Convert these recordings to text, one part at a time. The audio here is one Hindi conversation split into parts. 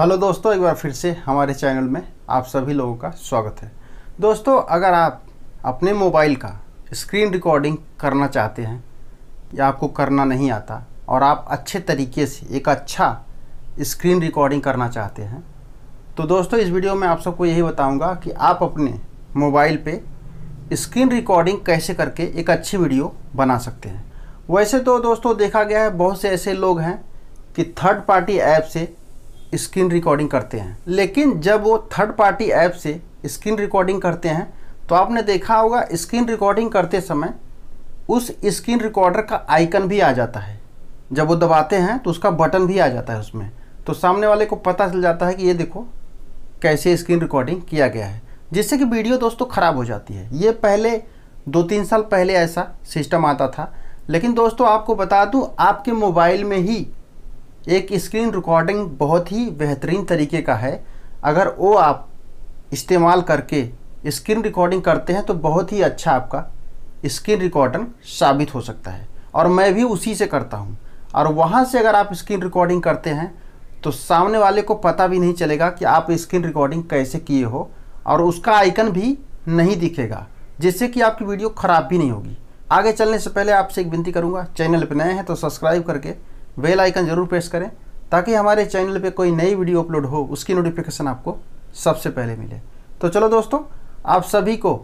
हेलो दोस्तों एक बार फिर से हमारे चैनल में आप सभी लोगों का स्वागत है दोस्तों अगर आप अपने मोबाइल का स्क्रीन रिकॉर्डिंग करना चाहते हैं या आपको करना नहीं आता और आप अच्छे तरीके से एक अच्छा स्क्रीन रिकॉर्डिंग करना चाहते हैं तो दोस्तों इस वीडियो में आप सबको यही बताऊंगा कि आप अपने मोबाइल पर स्क्रीन रिकॉर्डिंग कैसे करके एक अच्छी वीडियो बना सकते हैं वैसे तो दोस्तों देखा गया है बहुत से ऐसे लोग हैं कि थर्ड पार्टी ऐप से स्क्रीन रिकॉर्डिंग करते हैं लेकिन जब वो थर्ड पार्टी ऐप से स्क्रीन रिकॉर्डिंग करते हैं तो आपने देखा होगा स्क्रीन रिकॉर्डिंग करते समय उस स्क्रीन रिकॉर्डर का आइकन भी आ जाता है जब वो दबाते हैं तो उसका बटन भी आ जाता है उसमें तो सामने वाले को पता चल जाता है कि ये देखो कैसे स्क्रीन रिकॉर्डिंग किया गया है जिससे कि वीडियो दोस्तों ख़राब हो जाती है ये पहले दो तीन साल पहले ऐसा सिस्टम आता था लेकिन दोस्तों आपको बता दूं आपके मोबाइल में ही एक स्क्रीन रिकॉर्डिंग बहुत ही बेहतरीन तरीके का है अगर वो आप इस्तेमाल करके स्क्रीन रिकॉर्डिंग करते हैं तो बहुत ही अच्छा आपका स्क्रीन रिकॉर्डन साबित हो सकता है और मैं भी उसी से करता हूँ और वहाँ से अगर आप स्क्रीन रिकॉर्डिंग करते हैं तो सामने वाले को पता भी नहीं चलेगा कि आप स्क्रीन रिकॉर्डिंग कैसे किए हो और उसका आइकन भी नहीं दिखेगा जिससे कि आपकी वीडियो ख़राब भी नहीं होगी आगे चलने से पहले आपसे एक विनती करूँगा चैनल पर नए हैं तो सब्सक्राइब करके बेल आइकन ज़रूर प्रेस करें ताकि हमारे चैनल पे कोई नई वीडियो अपलोड हो उसकी नोटिफिकेशन आपको सबसे पहले मिले तो चलो दोस्तों आप सभी को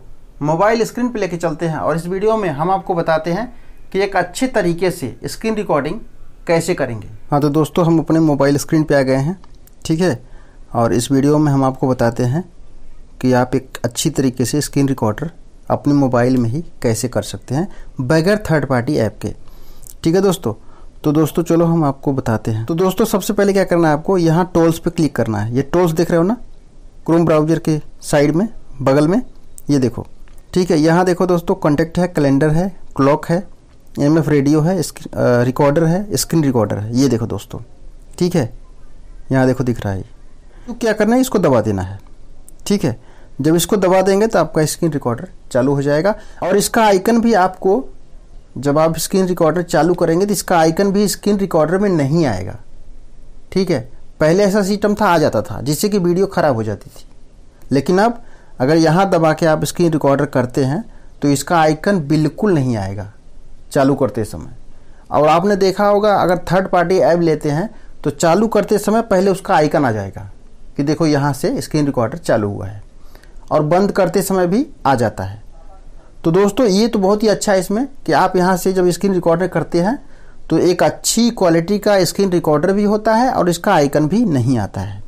मोबाइल स्क्रीन पे लेके चलते हैं और इस वीडियो में हम आपको बताते हैं कि एक अच्छे तरीके से स्क्रीन रिकॉर्डिंग कैसे करेंगे हाँ तो दोस्तों हम अपने मोबाइल स्क्रीन पर आ गए हैं ठीक है और इस वीडियो में हम आपको बताते हैं कि आप एक अच्छी तरीके से स्क्रीन रिकॉर्डर अपने मोबाइल में ही कैसे कर सकते हैं बगैर थर्ड पार्टी ऐप के ठीक है दोस्तों तो दोस्तों चलो हम आपको बताते हैं तो दोस्तों सबसे पहले क्या करना है आपको यहाँ टोल्स पे क्लिक करना है ये टोल्स देख रहे हो ना क्रोम ब्राउजर के साइड में बगल में ये देखो ठीक है यहाँ देखो दोस्तों कॉन्टेक्ट है कैलेंडर है क्लॉक है एम एफ रेडियो है रिकॉर्डर है स्क्रीन रिकॉर्डर है ये देखो दोस्तों ठीक है यहाँ देखो दिख रहा है तो क्या करना है इसको दबा देना है ठीक है जब इसको दबा देंगे तो आपका स्क्रीन रिकॉर्डर चालू हो जाएगा और इसका आइकन भी आपको जब आप स्क्रीन रिकॉर्डर चालू करेंगे तो इसका आइकन भी स्क्रीन रिकॉर्डर में नहीं आएगा ठीक है पहले ऐसा सिस्टम था आ जाता था जिससे कि वीडियो ख़राब हो जाती थी लेकिन अब अगर यहाँ दबा के आप स्क्रीन रिकॉर्डर करते हैं तो इसका आइकन बिल्कुल नहीं आएगा चालू करते समय और आपने देखा होगा अगर थर्ड पार्टी ऐप लेते हैं तो चालू करते समय पहले उसका आइकन आ जाएगा कि देखो यहाँ से स्क्रीन रिकॉर्डर चालू हुआ है और बंद करते समय भी आ जाता है तो दोस्तों ये तो बहुत ही अच्छा है इसमें कि आप यहाँ से जब स्क्रीन रिकॉर्डर करते हैं तो एक अच्छी क्वालिटी का स्क्रीन रिकॉर्डर भी होता है और इसका आइकन भी नहीं आता है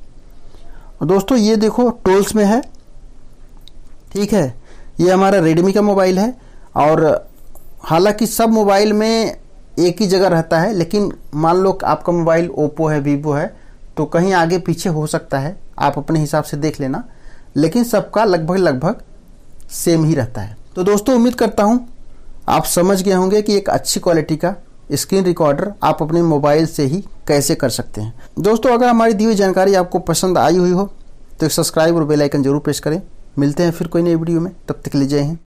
दोस्तों ये देखो टोल्स में है ठीक है ये हमारा रेडमी का मोबाइल है और हालांकि सब मोबाइल में एक ही जगह रहता है लेकिन मान लो आपका मोबाइल ओप्पो है वीवो है तो कहीं आगे पीछे हो सकता है आप अपने हिसाब से देख लेना लेकिन सबका लगभग लगभग सेम ही रहता है तो दोस्तों उम्मीद करता हूँ आप समझ गए होंगे कि एक अच्छी क्वालिटी का स्क्रीन रिकॉर्डर आप अपने मोबाइल से ही कैसे कर सकते हैं दोस्तों अगर हमारी दी हुई जानकारी आपको पसंद आई हुई हो तो सब्सक्राइब और बेल आइकन जरूर प्रेस करें मिलते हैं फिर कोई नई वीडियो में तब तक ले हैं